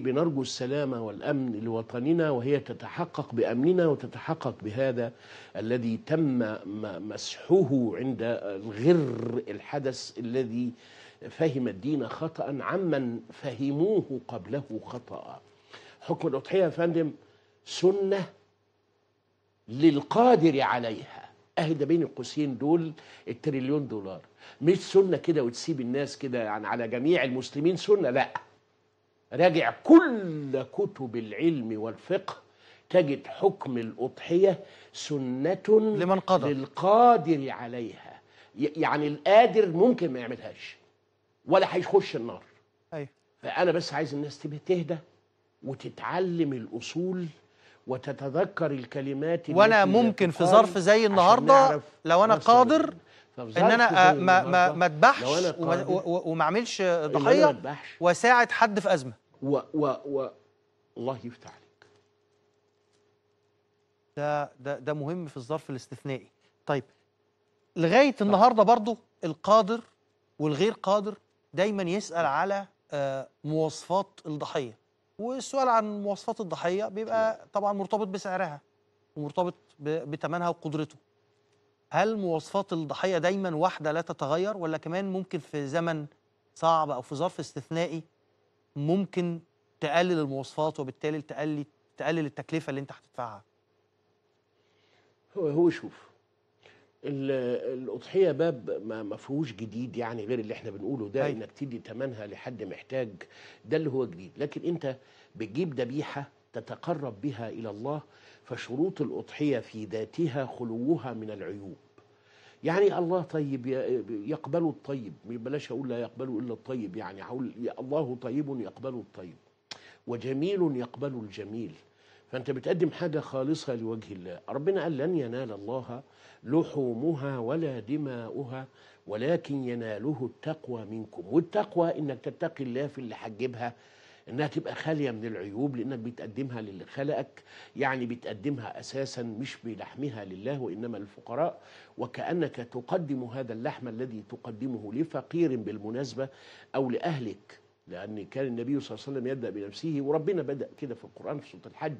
بنرجو السلام والأمن لوطننا وهي تتحقق بأمننا وتتحقق بهذا الذي تم مسحه عند الغر الحدث الذي فهم الدين خطأ عمن فهموه قبله خطأ حكم الأضحية يا فندم سنة للقادر عليها اهدى بين القوسين دول التريليون دولار مش سنة كده وتسيب الناس كده يعني على جميع المسلمين سنة لأ راجع كل كتب العلم والفقه تجد حكم الأضحية سنة لمن قدر للقادر عليها يعني القادر ممكن ما يعملهاش ولا هيخش النار أي. أيوه. فأنا بس عايز الناس تهدى وتتعلم الأصول وتتذكر الكلمات وانا ممكن في ظرف زي النهارده لو انا قادر ان انا ما ما ما اذبحش وما اعملش ضحيه واساعد حد في ازمه و و و الله يفتح عليك ده ده ده مهم في الظرف الاستثنائي طيب لغايه طيب. النهارده برضو القادر والغير قادر دايما يسال على آه، مواصفات الضحيه والسؤال عن مواصفات الضحيه بيبقى طبعا مرتبط بسعرها ومرتبط بتمنها وقدرته هل مواصفات الضحيه دايما واحده لا تتغير ولا كمان ممكن في زمن صعب او في ظرف استثنائي ممكن تقلل المواصفات وبالتالي تقلل تقلل التكلفه اللي انت هتدفعها هو هو شوف الاضحيه باب ما فيهوش جديد يعني غير اللي احنا بنقوله ده طيب. انك تدي ثمنها لحد محتاج ده اللي هو جديد لكن انت بتجيب ذبيحه تتقرب بها الى الله فشروط الاضحيه في ذاتها خلوها من العيوب يعني الله طيب يقبل الطيب بلاش اقول لا يقبل الا الطيب يعني هقول الله طيب يقبل الطيب وجميل يقبل الجميل فانت بتقدم حاجه خالصه لوجه الله ربنا قال لن ينال الله لحومها ولا دماؤها ولكن يناله التقوى منكم والتقوى انك تتقي الله في اللي هتجيبها انها تبقى خاليه من العيوب لانك بتقدمها للي خلقك يعني بتقدمها اساسا مش بلحمها لله وانما للفقراء وكانك تقدم هذا اللحم الذي تقدمه لفقير بالمناسبه او لاهلك لأن كان النبي صلى الله عليه وسلم يبدأ بنفسه وربنا بدأ كده في القرآن في سورة الحج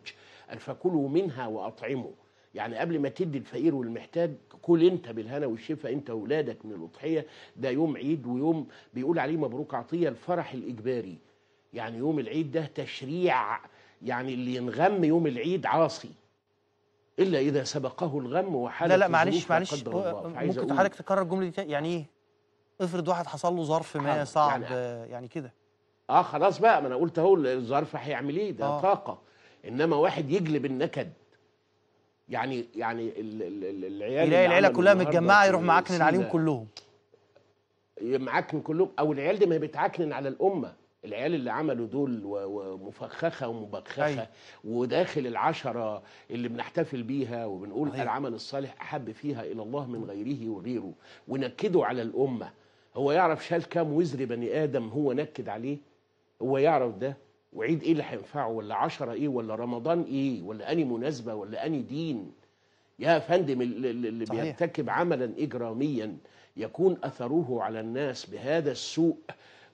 قال فكلوا منها وأطعموا يعني قبل ما تدي الفقير والمحتاج كل انت بالهنا والشفاء انت واولادك من الاضحيه ده يوم عيد ويوم بيقول عليه مبروك عطيه الفرح الاجباري يعني يوم العيد ده تشريع يعني اللي ينغم يوم العيد عاصي الا اذا سبقه الغم وحال لا لا معلش معلش ممكن حضرتك تكرر الجمله دي يعني ايه افرض واحد حصل له ظرف ما صعب يعني, يعني كده اه خلاص بقى ما انا قلت اهو الظرف هيعمل ايه ده آه. طاقه انما واحد يجلب النكد يعني يعني العيال يلاقي العيله كلها متجمعه يروح معكنن عليهم كلهم معكن كلهم او العيال دي ما بتعكنن على الامه العيال اللي عملوا دول ومفخخه ومبخخه أي. أيوة. وداخل العشره اللي بنحتفل بيها وبنقول أي. أيوة. العمل الصالح احب فيها الى الله من غيره وغيره ونكدوا على الامه هو يعرف شال كام وزر بني ادم هو نكد عليه هو يعرف ده وعيد ايه اللي هينفعه ولا عشرة ايه ولا رمضان ايه ولا اني مناسبه ولا اني دين يا فندم اللي صحيح. بيرتكب عملا اجراميا يكون اثره على الناس بهذا السوء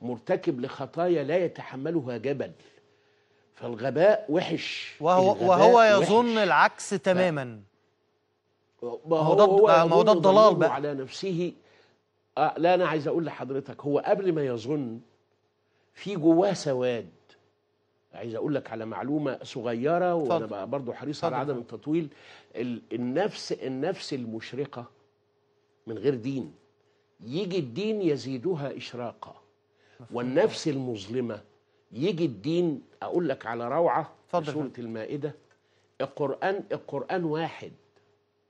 مرتكب لخطايا لا يتحملها جبل فالغباء وحش وهو, وهو يظن وحش. العكس تماما ما هو, هو, هو ده الضلال بقى على نفسه آه لا انا عايز اقول لحضرتك هو قبل ما يظن في جواه سواد عايز اقول لك على معلومه صغيره وانا بقى برضه حريص على عدم التطويل النفس النفس المشرقه من غير دين يجي الدين يزيدها اشراقا والنفس المظلمة يجي الدين أقول لك على روعة في سورة المائدة القرآن القرآن واحد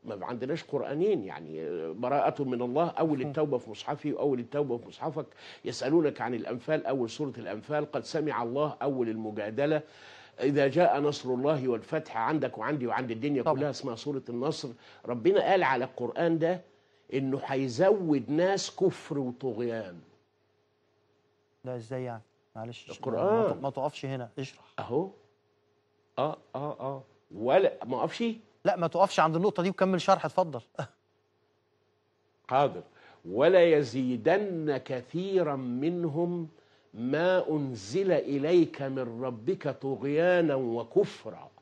ما عندناش قرآنين يعني براءة من الله أول التوبة في مصحفي وأول التوبة في مصحفك يسألونك عن الأنفال أول سورة الأنفال قد سمع الله أول المجادلة إذا جاء نصر الله والفتح عندك وعندي وعند الدنيا طبعا. كلها اسمها سورة النصر ربنا قال على القرآن ده إنه هيزود ناس كفر وطغيان لا ازاي يعني معلش القران ما تقفش هنا اشرح اهو اه اه اه ولا ما اقفش لا ما تقفش عند النقطه دي وكمل شرح اتفضل حاضر ولا يزيدن كثيرا منهم ما انزل اليك من ربك طغيانا وكفرا